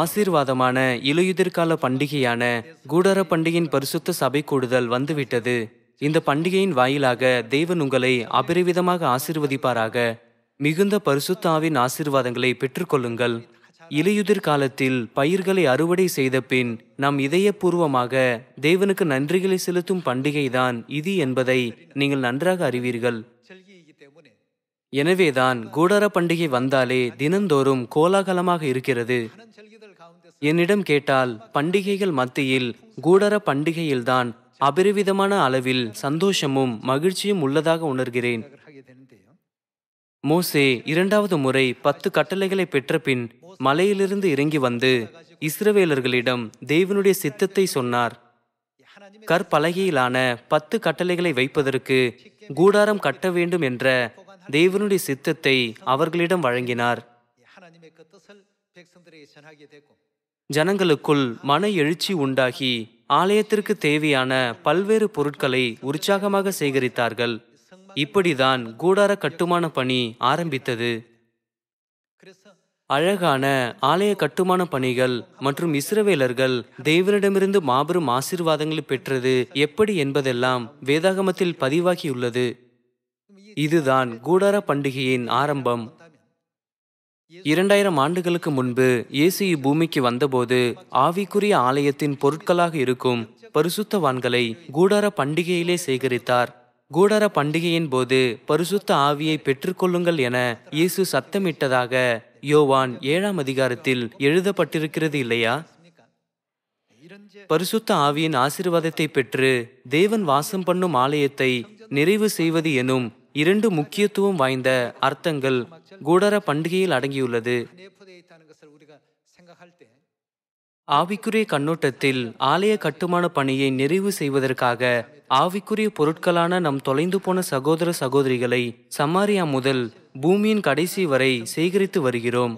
ஆசீர்வாதமான இலையுதிர்கால பண்டிகையான கூடார பண்டிகையின் பரிசுத்த சபை கூடுதல் வந்துவிட்டது இந்த பண்டிகையின் வாயிலாக தேவன் உங்களை அபரிவிதமாக ஆசிர்வதிப்பாராக மிகுந்த பரிசுத்தாவின் ஆசீர்வாதங்களை பெற்றுக்கொள்ளுங்கள் இலையுதிர் காலத்தில் பயிர்களை அறுவடை செய்த பின் நம் இதயபூர்வமாக தேவனுக்கு நன்றிகளை செலுத்தும் பண்டிகைதான் இது என்பதை நீங்கள் நன்றாக அறிவீர்கள் எனவேதான் கூடார பண்டிகை வந்தாலே தினந்தோறும் கோலாகலமாக இருக்கிறது என்னிடம் கேட்டால் பண்டிகைகள் மத்தியில் கூடர பண்டிகையில்தான் அபரிவிதமான அளவில் சந்தோஷமும் மகிழ்ச்சியும் உள்ளதாக உணர்கிறேன் மோசே இரண்டாவது முறை பத்து கட்டளைகளை பெற்ற பின் மலையிலிருந்து இறங்கி வந்து இஸ்ரவேலர்களிடம் தேவனுடைய சித்தத்தை சொன்னார் கற்பலகையிலான பத்து கட்டளைகளை வைப்பதற்கு கூடாரம் கட்ட வேண்டும் என்ற தேவனுடைய சித்தத்தை அவர்களிடம் வழங்கினார் ஜனங்களுக்குள் மன எழுச்சி உண்டாகி ஆலயத்திற்கு தேவையான பல்வேறு பொருட்களை உற்சாகமாக சேகரித்தார்கள் இப்படிதான் கூடார கட்டுமான பணி ஆரம்பித்தது அழகான ஆலய கட்டுமான பணிகள் மற்றும் இஸ்ரவேலர்கள் தெய்வனிடமிருந்து மாபெரும் ஆசீர்வாதங்களை பெற்றது எப்படி என்பதெல்லாம் வேதாகமத்தில் பதிவாகியுள்ளது இதுதான் கூடார பண்டிகையின் ஆரம்பம் இரண்டாயிரம் ஆண்டுகளுக்கு முன்பு இயேசு இப்பூமிக்கு வந்தபோது ஆவிக்குரிய ஆலயத்தின் பொருட்களாக இருக்கும் பரிசுத்தவான்களை கூடார பண்டிகையிலே சேகரித்தார் கூடார பண்டிகையின் போது பரிசுத்த ஆவியை பெற்றுக்கொள்ளுங்கள் என இயேசு சத்தமிட்டதாக யோவான் ஏழாம் அதிகாரத்தில் எழுதப்பட்டிருக்கிறது இல்லையா பரிசுத்த ஆவியின் ஆசிர்வாதத்தை பெற்று தேவன் வாசம் பண்ணும் ஆலயத்தை நிறைவு செய்வது எனும் இரண்டு முக்கியத்துவம் வாய்ந்த அர்த்தங்கள் கூடர பண்டிகையில் அடங்கியுள்ளது ஆவிக்குரிய கண்ணோட்டத்தில் ஆலய கட்டுமான பணியை நிறைவு செய்வதற்காக ஆவிக்குரிய பொருட்களான நம் தொலைந்து போன சகோதர சகோதரிகளை சமாரியா முதல் பூமியின் கடைசி வரை சேகரித்து வருகிறோம்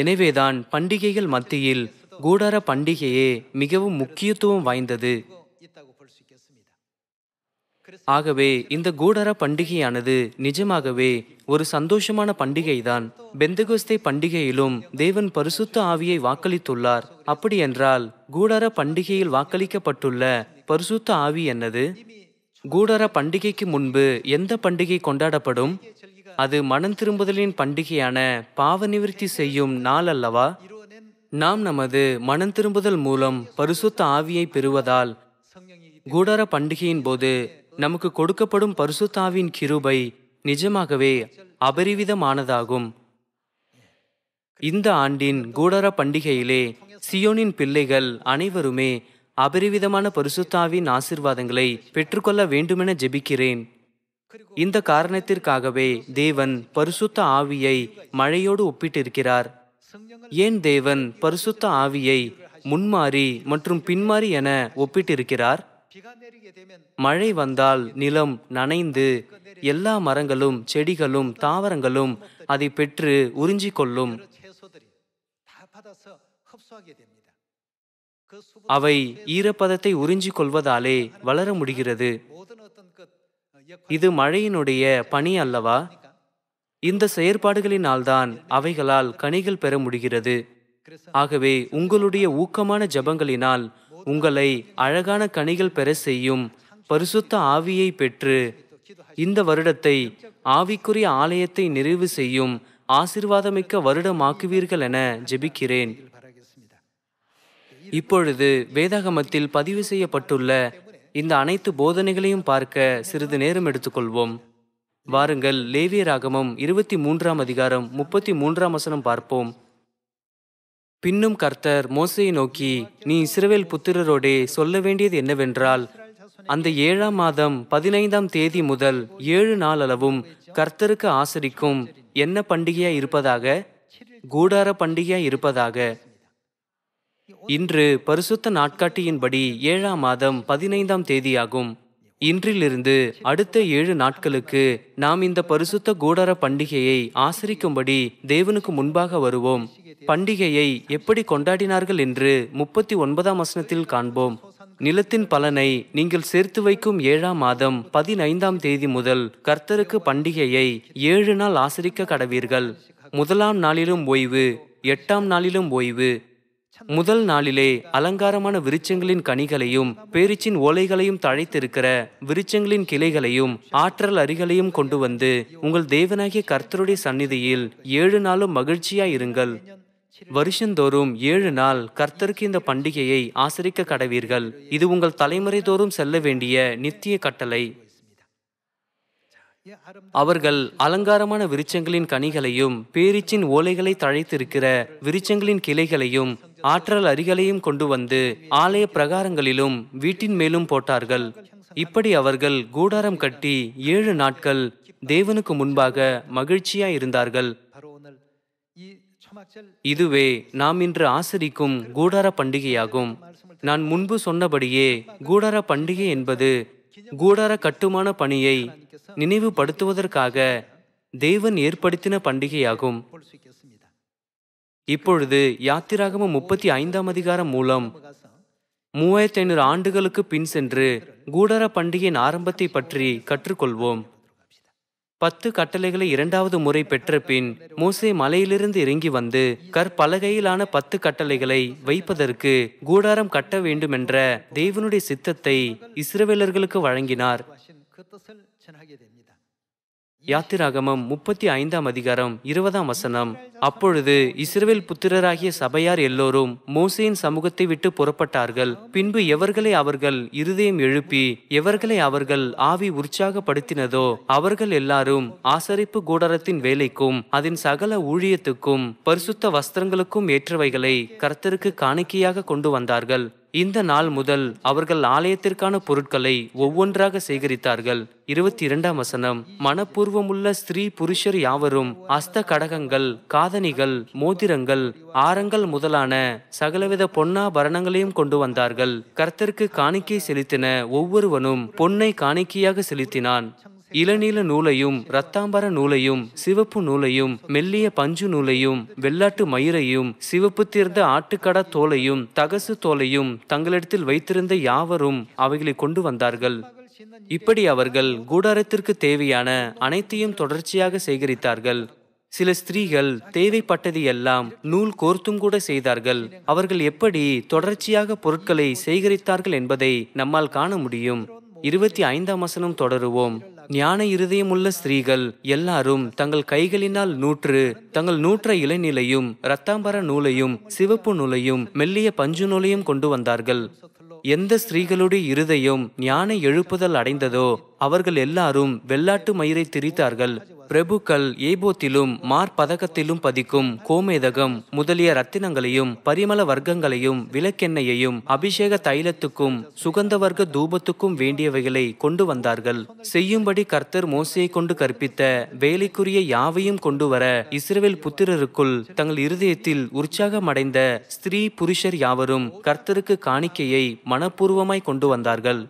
எனவேதான் பண்டிகைகள் மத்தியில் கூடார பண்டிகையே மிகவும் முக்கியத்துவம் வாய்ந்தது ஆகவே இந்த கூடர பண்டிகையானது நிஜமாகவே ஒரு சந்தோஷமான பண்டிகைதான் பெந்தகோஸ்தே பண்டிகையிலும் தேவன் பரிசுத்த ஆவியை வாக்களித்துள்ளார் அப்படியென்றால் கூடர பண்டிகையில் வாக்களிக்கப்பட்டுள்ள பரிசுத்த ஆவி என்னது கூடர பண்டிகைக்கு முன்பு எந்த பண்டிகை கொண்டாடப்படும் அது மனம் திரும்புதலின் பண்டிகையான பாவ நிவர்த்தி செய்யும் நாள் அல்லவா நாம் நமது மனம் திரும்புதல் மூலம் பரிசுத்த ஆவியை பெறுவதால் கூடார பண்டிகையின் போது நமக்கு கொடுக்கப்படும் பரிசுத்தாவின் கிருபை நிஜமாகவே அபரிவிதமானதாகும் இந்த ஆண்டின் கூடர பண்டிகையிலே சியோனின் பிள்ளைகள் அனைவருமே அபரிவிதமான பரிசுத்தாவின் ஆசிர்வாதங்களை பெற்றுக்கொள்ள வேண்டுமென ஜெபிக்கிறேன் இந்த காரணத்திற்காகவே தேவன் பரிசுத்த ஆவியை மழையோடு ஒப்பிட்டிருக்கிறார் ஏன் தேவன் பரிசுத்த ஆவியை முன்மாறி மற்றும் பின்மாறி என ஒப்பிட்டிருக்கிறார் மழை வந்தால் நிலம் நனைந்து எல்லா மரங்களும் செடிகளும் தாவரங்களும் அதை பெற்று உறிஞ்சிக் கொள்ளும் அவை ஈரப்பதத்தை உறிஞ்சிக் கொள்வதாலே வளர முடிகிறது இது மழையினுடைய பணி அல்லவா இந்த செயற்பாடுகளினால்தான் அவைகளால் கனிகள் பெற முடிகிறது ஆகவே உங்களுடைய ஊக்கமான ஜபங்களினால் உங்களை அழகான கனிகள் பெற செய்யும் பரிசுத்த ஆவியை பெற்று இந்த வருடத்தை ஆவிக்குரிய ஆலயத்தை நிறைவு செய்யும் ஆசிர்வாதமிக்க வருடமாக்குவீர்கள் என ஜெபிக்கிறேன் இப்பொழுது வேதாகமத்தில் பதிவு செய்யப்பட்டுள்ள இந்த அனைத்து போதனைகளையும் பார்க்க சிறிது நேரம் எடுத்துக்கொள்வோம் வாருங்கள் லேவிய ராகமம் இருபத்தி மூன்றாம் அதிகாரம் முப்பத்தி மூன்றாம் வசனம் பார்ப்போம் பின்னும் கர்த்தர் மோசையை நோக்கி நீ இஸ்ரவேல் புத்திரரோடே சொல்ல வேண்டியது என்னவென்றால் அந்த ஏழாம் மாதம் பதினைந்தாம் தேதி முதல் ஏழு நாள் அளவும் கர்த்தருக்கு ஆசரிக்கும் என்ன பண்டிகையா இருப்பதாக கூடார பண்டிகையா இருப்பதாக இன்று பரிசுத்த நாட்காட்டியின்படி ஏழாம் மாதம் பதினைந்தாம் தேதியாகும் இன்றிலிருந்து அடுத்த ஏழு நாட்களுக்கு நாம் இந்த பரிசுத்த கூடார பண்டிகையை ஆசரிக்கும்படி தேவனுக்கு முன்பாக வருவோம் பண்டிகையை எப்படி கொண்டாடினார்கள் என்று முப்பத்தி ஒன்பதாம் வசனத்தில் காண்போம் நிலத்தின் பலனை நீங்கள் சேர்த்து வைக்கும் ஏழாம் மாதம் பதினைந்தாம் தேதி முதல் கர்த்தருக்கு பண்டிகையை ஏழு நாள் ஆசரிக்க கடவீர்கள் முதலாம் நாளிலும் ஓய்வு எட்டாம் நாளிலும் ஓய்வு முதல் நாளிலே அலங்காரமான விருச்சங்களின் கனிகளையும் பேரிச்சின் ஓலைகளையும் தழைத்திருக்கிற விருச்சங்களின் கிளைகளையும் ஆற்றல் அரிகளையும் கொண்டு வந்து உங்கள் தேவனாகிய கர்த்தருடைய சந்நிதியில் ஏழு நாளும் மகிழ்ச்சியாய் இருங்கள் வருஷந்தோறும் ஏழு நாள் கர்த்தருக்கு இந்த பண்டிகையை ஆசரிக்க கடவீர்கள் இது உங்கள் தலைமுறை தோறும் செல்ல வேண்டிய நித்திய கட்டளை அவர்கள் அலங்காரமான விருச்சங்களின் கனிகளையும் பேரிச்சின் ஓலைகளை தழைத்திருக்கிற விருச்சங்களின் கிளைகளையும் ஆற்றல் அரிகளையும் கொண்டு வந்து ஆலய பிரகாரங்களிலும் வீட்டின் மேலும் போட்டார்கள் இப்படி அவர்கள் கூடாரம் கட்டி ஏழு நாட்கள் தேவனுக்கு முன்பாக மகிழ்ச்சியா இருந்தார்கள் இதுவே நாம் இன்று ஆசரிக்கும் கூடார பண்டிகையாகும் நான் முன்பு சொன்னபடியே கூடார பண்டிகை என்பது கூடார கட்டுமான பணியை நினைவுபடுத்துவதற்காக தேவன் ஏற்படுத்தின பண்டிகையாகும் இப்பொழுது யாத்திராகம முப்பத்தி ஐந்தாம் அதிகாரம் மூலம் மூவாயிரத்தி ஐநூறு ஆண்டுகளுக்கு பின் சென்று கூடார பண்டிகையின் ஆரம்பத்தை பற்றி கற்றுக்கொள்வோம் பத்து கட்டளைகளை இரண்டாவது முறை பெற்ற பின் மோசே மலையிலிருந்து இறங்கி வந்து கற்பலகையிலான பத்து கட்டளைகளை வைப்பதற்கு கூடாரம் கட்ட வேண்டுமென்ற தேவனுடைய சித்தத்தை இஸ்ரவேலர்களுக்கு வழங்கினார் யாத்திராகமம் முப்பத்தி ஐந்தாம் அதிகாரம் இருபதாம் வசனம் அப்பொழுது இஸ்ரேல் புத்திரராகிய சபையார் எல்லோரும் மோசையின் சமூகத்தை விட்டு புறப்பட்டார்கள் பின்பு எவர்களை அவர்கள் இருதயம் எழுப்பி எவர்களை அவர்கள் ஆவி உற்சாகப்படுத்தினதோ அவர்கள் எல்லாரும் ஆசரிப்பு கூடாரத்தின் வேலைக்கும் அதன் சகல ஊழியத்துக்கும் பரிசுத்த வஸ்திரங்களுக்கும் ஏற்றவைகளை கர்த்தருக்கு காணிக்கையாக கொண்டு வந்தார்கள் இந்த நாள் முதல் அவர்கள் ஆலயத்திற்கான பொருட்களை ஒவ்வொன்றாக சேகரித்தார்கள் இருபத்தி இரண்டாம் வசனம் மனப்பூர்வமுள்ள ஸ்திரீ புருஷர் யாவரும் அஸ்த கடகங்கள் காதணிகள் மோதிரங்கள் ஆரங்கள் முதலான சகலவித பொன்னாபரணங்களையும் கொண்டு வந்தார்கள் கர்த்தருக்கு காணிக்கை செலுத்தின ஒவ்வொருவனும் பொன்னை காணிக்கையாக செலுத்தினான் இளநீல நூலையும் ரத்தாம்பர நூலையும் சிவப்பு நூலையும் மெல்லிய பஞ்சு நூலையும் வெள்ளாட்டு மயிரையும் சிவப்பு தீர்ந்த ஆட்டுக்கட தோலையும் தகசு தோலையும் தங்களிடத்தில் வைத்திருந்த யாவரும் அவைகளை கொண்டு வந்தார்கள் இப்படி அவர்கள் கூடாரத்திற்கு தேவையான அனைத்தையும் தொடர்ச்சியாக சேகரித்தார்கள் சில ஸ்திரீகள் தேவைப்பட்டது எல்லாம் நூல் கோர்த்தும் கூட செய்தார்கள் அவர்கள் எப்படி தொடர்ச்சியாக பொருட்களை சேகரித்தார்கள் என்பதை நம்மால் காண முடியும் இருபத்தி ஐந்தாம் வசனம் தொடருவோம் ஞான இருதயமுள்ள ஸ்திரீகள் எல்லாரும் தங்கள் கைகளினால் நூற்று தங்கள் நூற்ற இளநிலையும் இரத்தாம்பர நூலையும் சிவப்பு நூலையும் மெல்லிய பஞ்சு நூலையும் கொண்டு வந்தார்கள் எந்த ஸ்திரீகளுடைய இருதயம் ஞான எழுப்புதல் அடைந்ததோ அவர்கள் எல்லாரும் வெள்ளாட்டு மயிரை திரித்தார்கள் பிரபுக்கள் ஏபோத்திலும் மார்பதகத்திலும் பதிக்கும் கோமேதகம் முதலிய ரத்தினங்களையும் பரிமள வர்க்கங்களையும் விளக்கெண்ணையையும் அபிஷேக தைலத்துக்கும் சுகந்த வர்க்க தூபத்துக்கும் வேண்டியவைகளை கொண்டு வந்தார்கள் செய்யும்படி கர்த்தர் மோசையை கொண்டு கற்பித்த வேலைக்குரிய யாவையும் கொண்டு வர இஸ்ரேல் புத்திரருக்குள் தங்கள் இருதயத்தில் உற்சாகமடைந்த ஸ்திரீ புருஷர் யாவரும் கர்த்தருக்கு காணிக்கையை மனப்பூர்வமாய் கொண்டு வந்தார்கள்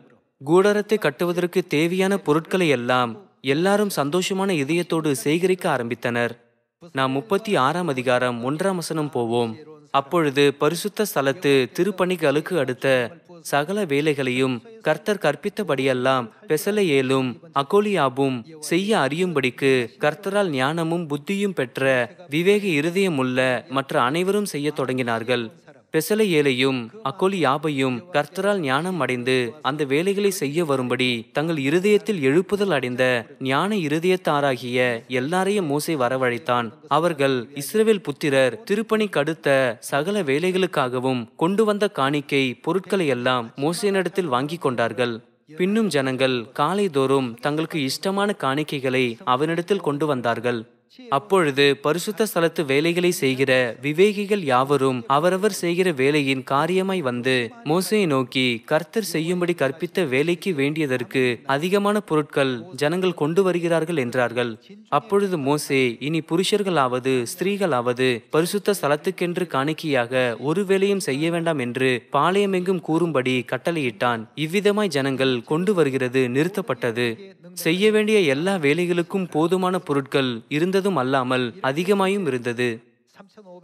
கூடாரத்தை கட்டுவதற்கு தேவையான பொருட்களை எல்லாம் எல்லாரும் சந்தோஷமான இதயத்தோடு சேகரிக்க ஆரம்பித்தனர் நாம் முப்பத்தி ஆறாம் அதிகாரம் ஒன்றாம் வசனம் போவோம் அப்பொழுது பரிசுத்த ஸ்தலத்து திருப்பணிகளுக்கு அடுத்த சகல வேலைகளையும் கர்த்தர் கற்பித்தபடியெல்லாம் பெசலையேலும் அகோலியாவும் செய்ய அறியும்படிக்கு கர்த்தரால் ஞானமும் புத்தியும் பெற்ற விவேக இருதயம் உள்ள மற்ற அனைவரும் செய்ய தொடங்கினார்கள் பெசலையேலையும் யாபையும் கர்த்தரால் ஞானம் அடைந்து அந்த வேலைகளை செய்ய வரும்படி தங்கள் இருதயத்தில் எழுப்புதல் அடைந்த ஞான இருதயத்தாராகிய எல்லாரையும் மோசை வரவழைத்தான் அவர்கள் இஸ்ரேவேல் புத்திரர் திருப்பணி கடுத்த சகல வேலைகளுக்காகவும் கொண்டு வந்த காணிக்கை பொருட்களை எல்லாம் மோசையினிடத்தில் வாங்கி கொண்டார்கள் பின்னும் ஜனங்கள் காலைதோறும் தங்களுக்கு இஷ்டமான காணிக்கைகளை அவனிடத்தில் கொண்டு வந்தார்கள் அப்பொழுது பரிசுத்த ஸ்தலத்து வேலைகளை செய்கிற விவேகிகள் யாவரும் அவரவர் செய்கிற வேலையின் காரியமாய் வந்து மோசையை நோக்கி கர்த்தர் செய்யும்படி கற்பித்த வேலைக்கு வேண்டியதற்கு அதிகமான பொருட்கள் ஜனங்கள் கொண்டு வருகிறார்கள் என்றார்கள் அப்பொழுது மோசே இனி புருஷர்களாவது ஸ்திரீகளாவது பரிசுத்த ஸ்தலத்துக்கென்று காணிக்கையாக ஒரு வேலையும் செய்ய வேண்டாம் என்று பாளையமெங்கும் கூறும்படி கட்டளையிட்டான் இவ்விதமாய் ஜனங்கள் கொண்டு வருகிறது நிறுத்தப்பட்டது செய்ய வேண்டிய எல்லா வேலைகளுக்கும் போதுமான பொருட்கள் இருந்தது முழுவதும் அல்லாமல் அதிகமாயும் இருந்தது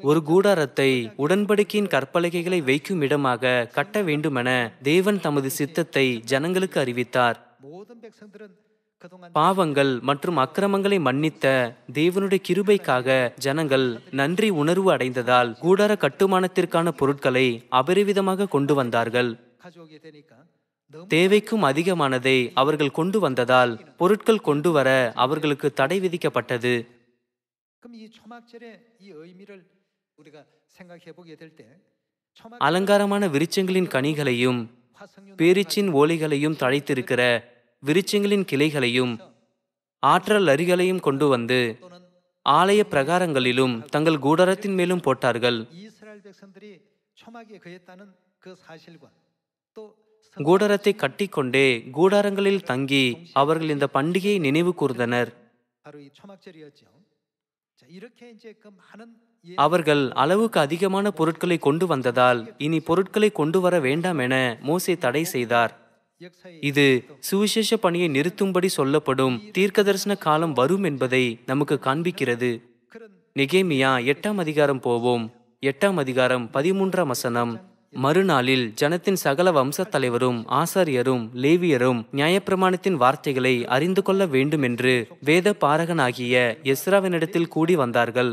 ஒரு கூடாரத்தை உடன்படிக்கையின் கற்பலகைகளை வைக்கும் இடமாக கட்ட வேண்டுமென தேவன் தமது சித்தத்தை ஜனங்களுக்கு அறிவித்தார் பாவங்கள் மற்றும் அக்கிரமங்களை மன்னித்த தேவனுடைய கிருபைக்காக ஜனங்கள் நன்றி உணர்வு அடைந்ததால் கூடார கட்டுமானத்திற்கான பொருட்களை அபரிவிதமாக கொண்டு வந்தார்கள் தேவைக்கும் அதிகமானதை அவர்கள் கொண்டு வந்ததால் பொருட்கள் கொண்டு வர அவர்களுக்கு தடை விதிக்கப்பட்டது அலங்காரமான விருச்சங்களின் கனிகளையும் பேரிச்சின் ஓலைகளையும் தழைத்திருக்கிற விருச்சங்களின் கிளைகளையும் ஆற்றல் அரிகளையும் கொண்டு வந்து ஆலய பிரகாரங்களிலும் தங்கள் கூடாரத்தின் மேலும் போட்டார்கள் கூடாரத்தை கட்டிக்கொண்டே கூடாரங்களில் தங்கி அவர்கள் இந்த பண்டிகையை நினைவு கூர்ந்தனர் அவர்கள் அளவுக்கு அதிகமான பொருட்களை கொண்டு வந்ததால் இனி பொருட்களை கொண்டு வர வேண்டாம் என மோசே தடை செய்தார் இது சுவிசேஷ பணியை நிறுத்தும்படி சொல்லப்படும் தரிசன காலம் வரும் என்பதை நமக்கு காண்பிக்கிறது நிகேமியா எட்டாம் அதிகாரம் போவோம் எட்டாம் அதிகாரம் பதிமூன்றாம் வசனம் மறுநாளில் ஜனத்தின் சகல வம்ச தலைவரும் ஆசாரியரும் லேவியரும் நியாயப்பிரமாணத்தின் வார்த்தைகளை அறிந்து கொள்ள வேண்டும் என்று வேத பாரகனாகிய எஸ்ராவினிடத்தில் கூடி வந்தார்கள்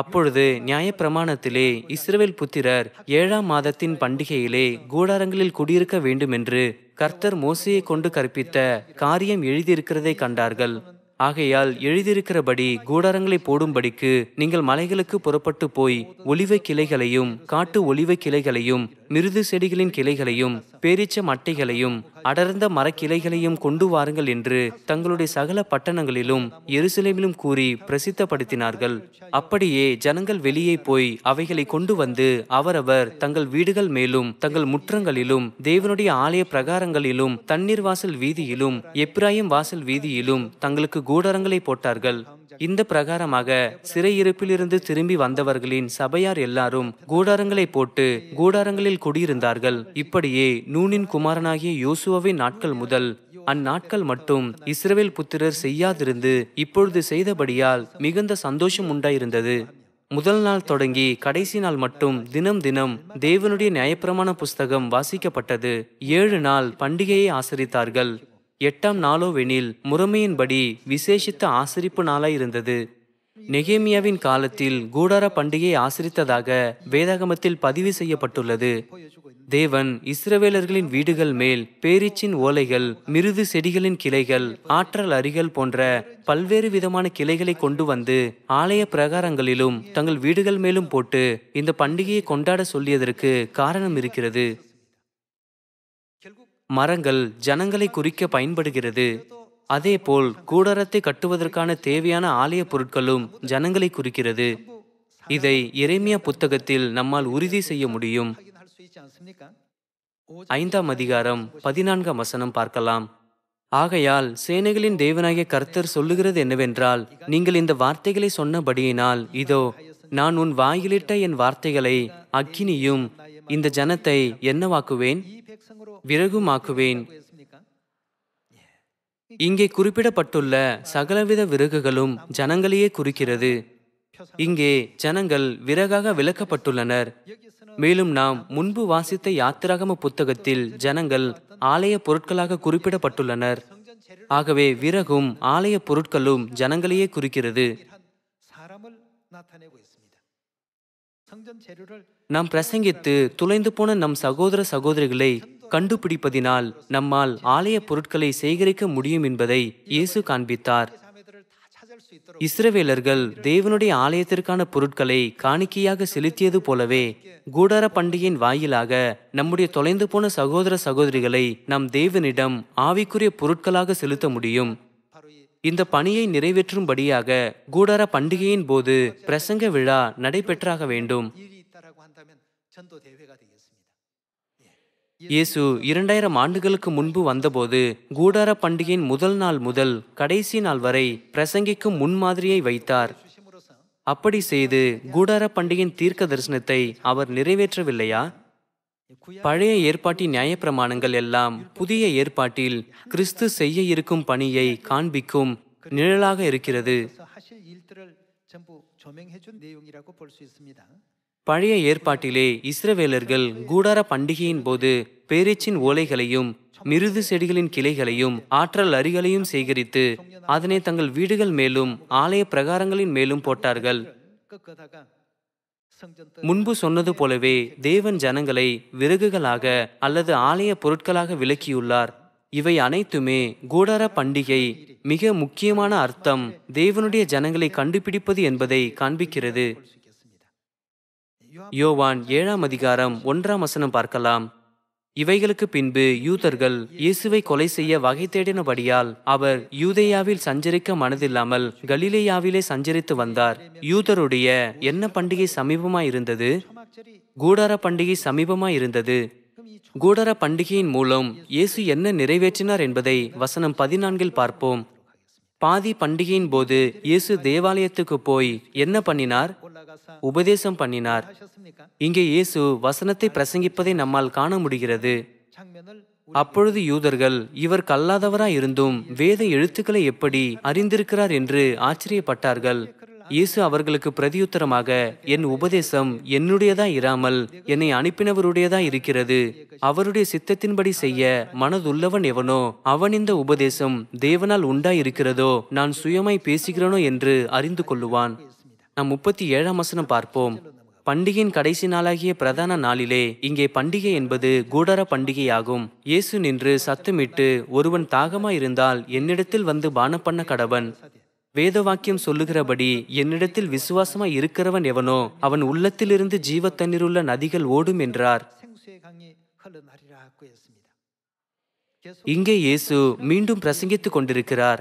அப்பொழுது நியாயப்பிரமாணத்திலே இஸ்ரவேல் புத்திரர் ஏழாம் மாதத்தின் பண்டிகையிலே கூடாரங்களில் குடியிருக்க வேண்டும் என்று கர்த்தர் மோசையை கொண்டு கற்பித்த காரியம் எழுதியிருக்கிறதை கண்டார்கள் ஆகையால் எழுதியிருக்கிறபடி கூடாரங்களை போடும்படிக்கு நீங்கள் மலைகளுக்கு புறப்பட்டு போய் ஒலிவை கிளைகளையும் காட்டு ஒலிவை கிளைகளையும் மிருது செடிகளின் கிளைகளையும் பேரிச்ச மட்டைகளையும் அடர்ந்த மரக்கிளைகளையும் கொண்டு வாருங்கள் என்று தங்களுடைய சகல பட்டணங்களிலும் எருசலேமிலும் கூறி பிரசித்தப்படுத்தினார்கள் அப்படியே ஜனங்கள் வெளியே போய் அவைகளை கொண்டு வந்து அவரவர் தங்கள் வீடுகள் மேலும் தங்கள் முற்றங்களிலும் தேவனுடைய ஆலய பிரகாரங்களிலும் தண்ணீர் வாசல் வீதியிலும் எப்ராயம் வாசல் வீதியிலும் தங்களுக்கு கூடரங்களை போட்டார்கள் இந்த பிரகாரமாக சிறையிருப்பிலிருந்து திரும்பி வந்தவர்களின் சபையார் எல்லாரும் கூடாரங்களை போட்டு கூடாரங்களில் குடியிருந்தார்கள் இப்படியே நூனின் குமாரனாகிய யோசுவாவின் நாட்கள் முதல் அந்நாட்கள் மட்டும் இஸ்ரவேல் புத்திரர் செய்யாதிருந்து இப்பொழுது செய்தபடியால் மிகுந்த சந்தோஷம் உண்டாயிருந்தது முதல் நாள் தொடங்கி கடைசி நாள் மட்டும் தினம் தினம் தேவனுடைய நியாயப்பிரமாண புஸ்தகம் வாசிக்கப்பட்டது ஏழு நாள் பண்டிகையை ஆசரித்தார்கள் எட்டாம் வெனில் முறைமையின்படி விசேஷித்த ஆசரிப்பு நாளாயிருந்தது நெகேமியாவின் காலத்தில் கூடார பண்டிகையை ஆசிரித்ததாக வேதாகமத்தில் பதிவு செய்யப்பட்டுள்ளது தேவன் இஸ்ரவேலர்களின் வீடுகள் மேல் பேரிச்சின் ஓலைகள் மிருது செடிகளின் கிளைகள் ஆற்றல் அரிகள் போன்ற பல்வேறு விதமான கிளைகளை கொண்டு வந்து ஆலய பிரகாரங்களிலும் தங்கள் வீடுகள் மேலும் போட்டு இந்த பண்டிகையை கொண்டாட சொல்லியதற்கு காரணம் இருக்கிறது மரங்கள் ஜனங்களை குறிக்க பயன்படுகிறது அதேபோல் கூடாரத்தை கட்டுவதற்கான தேவையான ஆலய பொருட்களும் ஜனங்களை குறிக்கிறது இதை இறைமியா புத்தகத்தில் நம்மால் உறுதி செய்ய முடியும் ஐந்தாம் அதிகாரம் பதினான்காம் வசனம் பார்க்கலாம் ஆகையால் சேனைகளின் தேவனாகிய கர்த்தர் சொல்லுகிறது என்னவென்றால் நீங்கள் இந்த வார்த்தைகளை சொன்னபடியினால் இதோ நான் உன் வாயிலிட்ட என் வார்த்தைகளை அக்கினியும் இந்த ஜனத்தை என்னவாக்குவேன் விறகுமாக்குவேன் இங்கே குறிப்பிடப்பட்டுள்ள சகலவித விறகுகளும் ஜனங்களையே குறிக்கிறது இங்கே ஜனங்கள் விறகாக விளக்கப்பட்டுள்ளனர் மேலும் நாம் முன்பு வாசித்த யாத்திராகம புத்தகத்தில் ஜனங்கள் ஆலய பொருட்களாக குறிப்பிடப்பட்டுள்ளனர் ஆகவே விறகும் ஆலய பொருட்களும் ஜனங்களையே குறிக்கிறது நாம் பிரசங்கித்து துளைந்து போன நம் சகோதர சகோதரிகளை கண்டுபிடிப்பதினால் நம்மால் ஆலய பொருட்களை சேகரிக்க முடியும் என்பதை இயேசு காண்பித்தார் இஸ்ரவேலர்கள் தேவனுடைய ஆலயத்திற்கான பொருட்களை காணிக்கையாக செலுத்தியது போலவே கூடார பண்டிகையின் வாயிலாக நம்முடைய தொலைந்து போன சகோதர சகோதரிகளை நம் தேவனிடம் ஆவிக்குரிய பொருட்களாக செலுத்த முடியும் இந்த பணியை நிறைவேற்றும்படியாக கூடார பண்டிகையின் போது பிரசங்க விழா நடைபெற்றாக வேண்டும் இயேசு இரண்டாயிரம் ஆண்டுகளுக்கு முன்பு வந்தபோது கூடார பண்டிகையின் முதல் நாள் முதல் கடைசி நாள் வரை பிரசங்கிக்கும் முன்மாதிரியை வைத்தார் அப்படி செய்து கூடார பண்டிகையின் தீர்க்க தரிசனத்தை அவர் நிறைவேற்றவில்லையா பழைய ஏற்பாட்டின் நியாயப்பிரமாணங்கள் எல்லாம் புதிய ஏற்பாட்டில் கிறிஸ்து செய்ய இருக்கும் பணியை காண்பிக்கும் நிழலாக இருக்கிறது பழைய ஏற்பாட்டிலே இஸ்ரவேலர்கள் கூடார பண்டிகையின் போது பேரீச்சின் ஓலைகளையும் மிருது செடிகளின் கிளைகளையும் ஆற்றல் அரிகளையும் சேகரித்து அதனை தங்கள் வீடுகள் மேலும் ஆலய பிரகாரங்களின் மேலும் போட்டார்கள் முன்பு சொன்னது போலவே தேவன் ஜனங்களை விறகுகளாக அல்லது ஆலய பொருட்களாக விளக்கியுள்ளார் இவை அனைத்துமே கூடார பண்டிகை மிக முக்கியமான அர்த்தம் தேவனுடைய ஜனங்களை கண்டுபிடிப்பது என்பதை காண்பிக்கிறது யோவான் ஏழாம் அதிகாரம் ஒன்றாம் வசனம் பார்க்கலாம் இவைகளுக்கு பின்பு யூதர்கள் இயேசுவை கொலை செய்ய வகை தேடினபடியால் அவர் யூதேயாவில் சஞ்சரிக்க மனதில்லாமல் கலிலேயாவிலே சஞ்சரித்து வந்தார் யூதருடைய என்ன பண்டிகை சமீபமாய் இருந்தது கூடார பண்டிகை சமீபமாய் இருந்தது கூடார பண்டிகையின் மூலம் இயேசு என்ன நிறைவேற்றினார் என்பதை வசனம் பதினான்கில் பார்ப்போம் பாதி பண்டிகையின் போது இயேசு தேவாலயத்துக்கு போய் என்ன பண்ணினார் உபதேசம் பண்ணினார் இங்கே இயேசு வசனத்தை பிரசங்கிப்பதை நம்மால் காண முடிகிறது அப்பொழுது யூதர்கள் இவர் கல்லாதவராய் இருந்தும் வேத எழுத்துக்களை எப்படி அறிந்திருக்கிறார் என்று ஆச்சரியப்பட்டார்கள் இயேசு அவர்களுக்கு பிரதியுத்தரமாக என் உபதேசம் என்னுடையதா இராமல் என்னை அனுப்பினவருடையதா இருக்கிறது அவருடைய சித்தத்தின்படி செய்ய மனதுள்ளவன் எவனோ அவன் இந்த உபதேசம் தேவனால் உண்டாயிருக்கிறதோ நான் சுயமாய் பேசுகிறேனோ என்று அறிந்து கொள்ளுவான் நாம் முப்பத்தி ஏழாம் வசனம் பார்ப்போம் பண்டிகையின் கடைசி நாளாகிய பிரதான நாளிலே இங்கே பண்டிகை என்பது கூடார பண்டிகையாகும் இயேசு நின்று சத்தமிட்டு ஒருவன் தாகமாயிருந்தால் என்னிடத்தில் வந்து பானம் பண்ண கடவன் வேதவாக்கியம் சொல்லுகிறபடி என்னிடத்தில் விசுவாசமாய் இருக்கிறவன் எவனோ அவன் உள்ளத்திலிருந்து ஜீவ உள்ள நதிகள் ஓடும் என்றார் இங்கே இயேசு மீண்டும் பிரசங்கித்துக் கொண்டிருக்கிறார்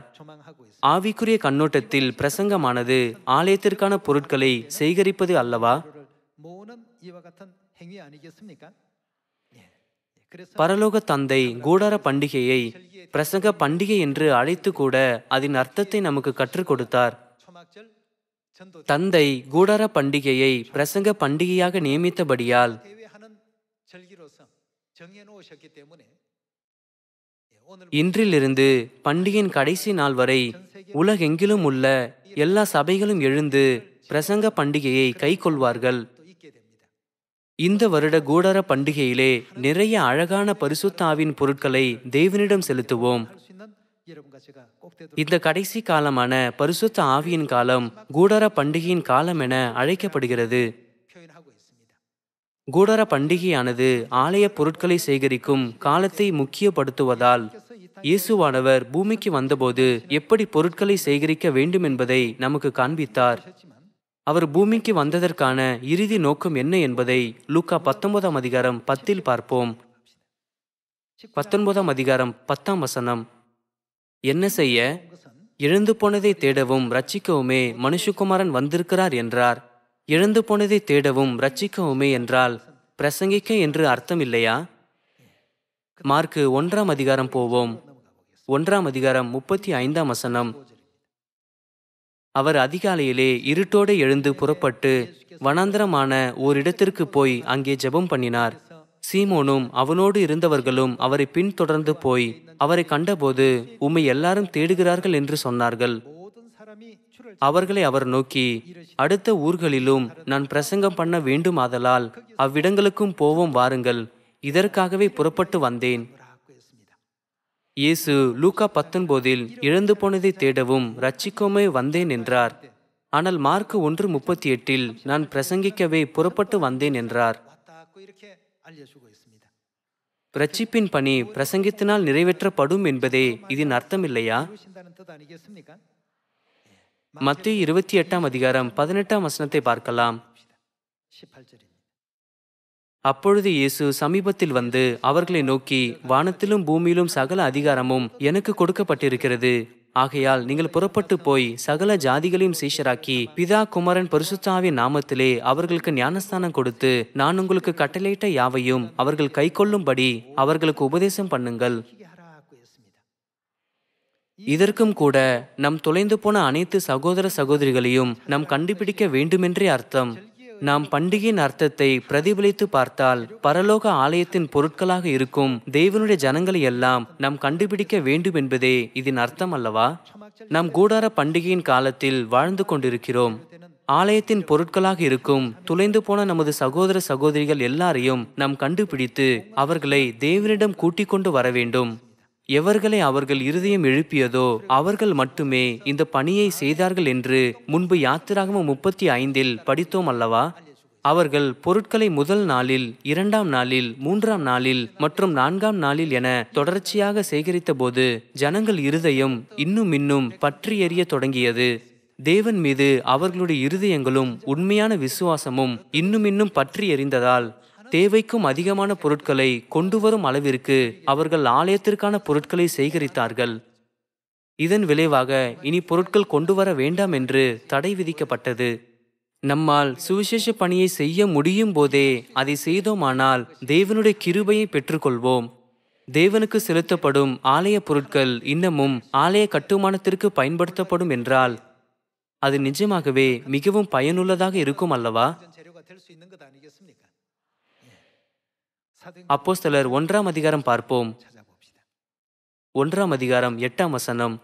ஆவிக்குரிய கண்ணோட்டத்தில் பிரசங்கமானது ஆலயத்திற்கான பொருட்களை சேகரிப்பது அல்லவா பரலோக தந்தை கூடார பண்டிகையை பிரசங்க பண்டிகை என்று அழைத்து கூட அதன் அர்த்தத்தை நமக்கு கற்றுக் கொடுத்தார் தந்தை கூடார பண்டிகையை பிரசங்க பண்டிகையாக நியமித்தபடியால் இன்றிலிருந்து பண்டிகையின் கடைசி நாள் வரை உலகெங்கிலும் உள்ள எல்லா சபைகளும் எழுந்து பிரசங்க பண்டிகையை கைக்கொள்வார்கள் இந்த வருட கூடார பண்டிகையிலே நிறைய அழகான பரிசுத்தாவின் பொருட்களை தேவனிடம் செலுத்துவோம் இந்த கடைசி காலமான பரிசுத்த ஆவியின் காலம் கூடார பண்டிகையின் காலம் என அழைக்கப்படுகிறது கூடார பண்டிகையானது ஆலய பொருட்களை சேகரிக்கும் காலத்தை முக்கியப்படுத்துவதால் இயேசுவானவர் பூமிக்கு வந்தபோது எப்படி பொருட்களை சேகரிக்க வேண்டும் என்பதை நமக்கு காண்பித்தார் அவர் பூமிக்கு வந்ததற்கான இறுதி நோக்கம் என்ன என்பதை லூக்கா பத்தொன்பதாம் அதிகாரம் பத்தில் பார்ப்போம் பத்தொன்பதாம் அதிகாரம் பத்தாம் வசனம் என்ன செய்ய இழந்து போனதை தேடவும் ரட்சிக்கவுமே மனுஷகுமாரன் வந்திருக்கிறார் என்றார் இழந்து போனதை தேடவும் ரட்சிக்கவுமே என்றால் பிரசங்கிக்க என்று அர்த்தம் இல்லையா மார்க்கு ஒன்றாம் அதிகாரம் போவோம் ஒன்றாம் அதிகாரம் முப்பத்தி ஐந்தாம் வசனம் அவர் அதிகாலையிலே இருட்டோடு எழுந்து புறப்பட்டு வனாந்தரமான ஓரிடத்திற்கு போய் அங்கே ஜெபம் பண்ணினார் சீமோனும் அவனோடு இருந்தவர்களும் அவரை பின்தொடர்ந்து போய் அவரை கண்டபோது உம்மை எல்லாரும் தேடுகிறார்கள் என்று சொன்னார்கள் அவர்களை அவர் நோக்கி அடுத்த ஊர்களிலும் நான் பிரசங்கம் பண்ண வேண்டும் ஆதலால் அவ்விடங்களுக்கும் போவோம் வாருங்கள் இதற்காகவே புறப்பட்டு வந்தேன் இயேசு லூகா பத்தொன்போதில் இழந்து போனதை தேடவும் ரட்சிக்கோமே வந்தேன் என்றார் ஆனால் மார்க் ஒன்று முப்பத்தி எட்டில் நான் பிரசங்கிக்கவே புறப்பட்டு வந்தேன் என்றார் ரட்சிப்பின் பணி பிரசங்கித்தினால் நிறைவேற்றப்படும் என்பதே இதன் அர்த்தம் இல்லையா மத்திய இருபத்தி எட்டாம் அதிகாரம் பதினெட்டாம் வசனத்தை பார்க்கலாம் அப்பொழுது இயேசு சமீபத்தில் வந்து அவர்களை நோக்கி வானத்திலும் பூமியிலும் சகல அதிகாரமும் எனக்கு கொடுக்கப்பட்டிருக்கிறது ஆகையால் நீங்கள் புறப்பட்டு போய் சகல ஜாதிகளையும் சீஷராக்கி பிதா குமரன் பரிசுத்தாவின் நாமத்திலே அவர்களுக்கு ஞானஸ்தானம் கொடுத்து நான் உங்களுக்கு கட்டளையிட்ட யாவையும் அவர்கள் கைக்கொள்ளும்படி அவர்களுக்கு உபதேசம் பண்ணுங்கள் இதற்கும் கூட நம் தொலைந்து போன அனைத்து சகோதர சகோதரிகளையும் நம் கண்டுபிடிக்க வேண்டுமென்றே அர்த்தம் நாம் பண்டிகையின் அர்த்தத்தை பிரதிபலித்து பார்த்தால் பரலோக ஆலயத்தின் பொருட்களாக இருக்கும் தேவனுடைய ஜனங்களை எல்லாம் நாம் கண்டுபிடிக்க வேண்டும் என்பதே இதன் அர்த்தம் அல்லவா நாம் கூடார பண்டிகையின் காலத்தில் வாழ்ந்து கொண்டிருக்கிறோம் ஆலயத்தின் பொருட்களாக இருக்கும் துளைந்து போன நமது சகோதர சகோதரிகள் எல்லாரையும் நாம் கண்டுபிடித்து அவர்களை தேவனிடம் கூட்டிக் கொண்டு வர வேண்டும் எவர்களை அவர்கள் இருதயம் எழுப்பியதோ அவர்கள் மட்டுமே இந்த பணியை செய்தார்கள் என்று முன்பு யாத்திராகம முப்பத்தி ஐந்தில் படித்தோம் அல்லவா அவர்கள் பொருட்களை முதல் நாளில் இரண்டாம் நாளில் மூன்றாம் நாளில் மற்றும் நான்காம் நாளில் என தொடர்ச்சியாக சேகரித்த போது ஜனங்கள் இருதயம் இன்னும் இன்னும் பற்றி எறிய தொடங்கியது தேவன் மீது அவர்களுடைய இருதயங்களும் உண்மையான விசுவாசமும் இன்னும் இன்னும் பற்றி எறிந்ததால் தேவைக்கும் அதிகமான பொருட்களை கொண்டு வரும் அளவிற்கு அவர்கள் ஆலயத்திற்கான பொருட்களை சேகரித்தார்கள் இதன் விளைவாக இனி பொருட்கள் கொண்டு வர வேண்டாம் என்று தடை விதிக்கப்பட்டது நம்மால் சுவிசேஷ பணியை செய்ய முடியும் போதே அதை செய்தோமானால் தேவனுடைய கிருபையை பெற்றுக்கொள்வோம் தேவனுக்கு செலுத்தப்படும் ஆலய பொருட்கள் இன்னமும் ஆலய கட்டுமானத்திற்கு பயன்படுத்தப்படும் என்றால் அது நிஜமாகவே மிகவும் பயனுள்ளதாக இருக்கும் அல்லவா அப்போஸ்தலர் ஒன்றாம் அதிகாரம் பார்ப்போம் ஒன்றாம் அதிகாரம் எட்டாம் வசனம்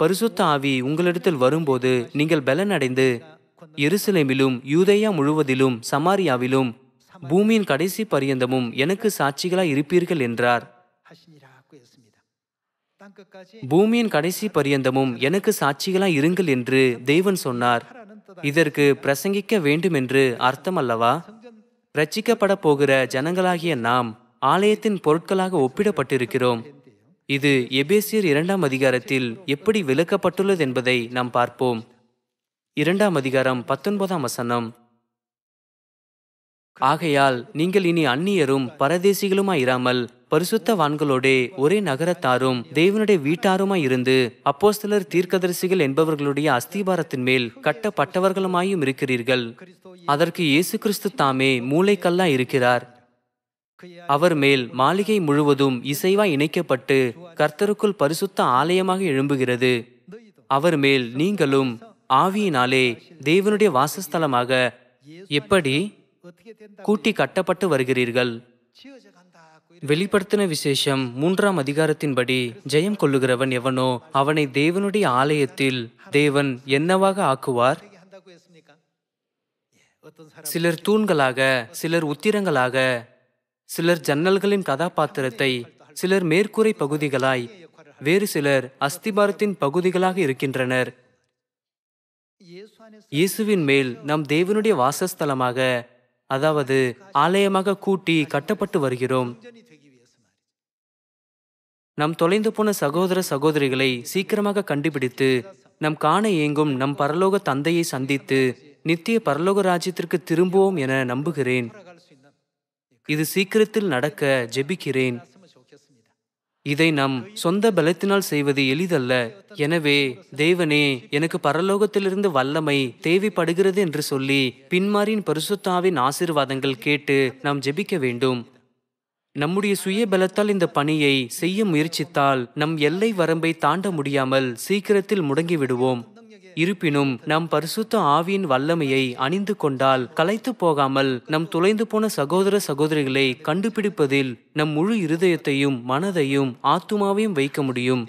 பரிசுத்த ஆவி உங்களிடத்தில் வரும்போது நீங்கள் பலன் அடைந்து எருசலேமிலும் யூதையா முழுவதிலும் சமாரியாவிலும் பூமியின் கடைசி பரியந்தமும் எனக்கு சாட்சிகளாய் இருப்பீர்கள் என்றார் பூமியின் கடைசி பரியந்தமும் எனக்கு சாட்சிகளாய் இருங்கள் என்று தேவன் சொன்னார் இதற்கு பிரசங்கிக்க வேண்டும் என்று அர்த்தம் அல்லவா ரட்சிக்கப்பட போகிற ஜனங்களாகிய நாம் ஆலயத்தின் பொருட்களாக ஒப்பிடப்பட்டிருக்கிறோம் இது எபேசியர் இரண்டாம் அதிகாரத்தில் எப்படி விளக்கப்பட்டுள்ளது என்பதை நாம் பார்ப்போம் இரண்டாம் அதிகாரம் பத்தொன்பதாம் வசனம் ஆகையால் நீங்கள் இனி அந்நியரும் பரதேசிகளுமாய் இராமல் பரிசுத்தவான்களோடே ஒரே நகரத்தாரும் தேவனுடைய வீட்டாருமாய் இருந்து அப்போஸ்தலர் தீர்க்கதரிசிகள் என்பவர்களுடைய அஸ்திபாரத்தின் மேல் கட்டப்பட்டவர்களுமாயும் இருக்கிறீர்கள் அதற்கு இயேசு கிறிஸ்து தாமே மூளைக்கல்லா இருக்கிறார் அவர் மேல் மாளிகை முழுவதும் இசைவாய் இணைக்கப்பட்டு கர்த்தருக்குள் பரிசுத்த ஆலயமாக எழும்புகிறது அவர் மேல் நீங்களும் ஆவியினாலே தேவனுடைய வாசஸ்தலமாக எப்படி கூட்டி கட்டப்பட்டு வருகிறீர்கள் வெளிப்படுத்தின விசேஷம் மூன்றாம் அதிகாரத்தின்படி ஜெயம் கொள்ளுகிறவன் எவனோ அவனை தேவனுடைய ஆலயத்தில் தேவன் என்னவாக ஆக்குவார் சிலர் தூண்களாக சிலர் உத்திரங்களாக சிலர் ஜன்னல்களின் கதாபாத்திரத்தை சிலர் மேற்கூரை பகுதிகளாய் வேறு சிலர் அஸ்திபாரத்தின் பகுதிகளாக இருக்கின்றனர் இயேசுவின் மேல் நம் தேவனுடைய வாசஸ்தலமாக அதாவது ஆலயமாக கூட்டி கட்டப்பட்டு வருகிறோம் நம் தொலைந்து போன சகோதர சகோதரிகளை சீக்கிரமாக கண்டுபிடித்து நம் காண இயங்கும் நம் பரலோக தந்தையை சந்தித்து நித்திய பரலோக ராஜ்யத்திற்கு திரும்புவோம் என நம்புகிறேன் இது சீக்கிரத்தில் நடக்க ஜெபிக்கிறேன் இதை நம் சொந்த பலத்தினால் செய்வது எளிதல்ல எனவே தேவனே எனக்கு பரலோகத்திலிருந்து வல்லமை தேவைப்படுகிறது என்று சொல்லி பின்மாரின் பரிசுத்தாவின் ஆசிர்வாதங்கள் கேட்டு நாம் ஜெபிக்க வேண்டும் நம்முடைய சுய பலத்தால் இந்த பணியை செய்ய முயற்சித்தால் நம் எல்லை வரம்பை தாண்ட முடியாமல் சீக்கிரத்தில் முடங்கிவிடுவோம் இருப்பினும் நம் பரிசுத்த ஆவியின் வல்லமையை அணிந்து கொண்டால் கலைத்து போகாமல் நம் துளைந்து போன சகோதர சகோதரிகளை கண்டுபிடிப்பதில் நம் முழு இருதயத்தையும் மனதையும் ஆத்துமாவையும் வைக்க முடியும்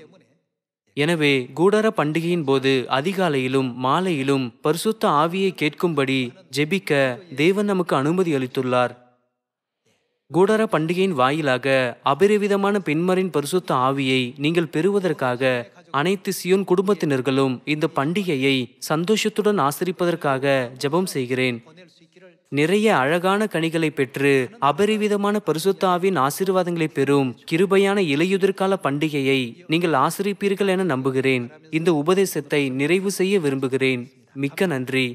எனவே கூடார பண்டிகையின் போது அதிகாலையிலும் மாலையிலும் பரிசுத்த ஆவியை கேட்கும்படி ஜெபிக்க தேவன் நமக்கு அனுமதி அளித்துள்ளார் கூடார பண்டிகையின் வாயிலாக அபரிவிதமான பின்மரின் பரிசுத்த ஆவியை நீங்கள் பெறுவதற்காக அனைத்து சியோன் குடும்பத்தினர்களும் இந்த பண்டிகையை சந்தோஷத்துடன் ஆசரிப்பதற்காக ஜெபம் செய்கிறேன் நிறைய அழகான கனிகளை பெற்று அபரிவிதமான பரிசுத்தாவின் ஆசீர்வாதங்களை பெறும் கிருபையான இலையுதிர்கால பண்டிகையை நீங்கள் ஆசிரிப்பீர்கள் என நம்புகிறேன் இந்த உபதேசத்தை நிறைவு செய்ய விரும்புகிறேன் மிக்க நன்றி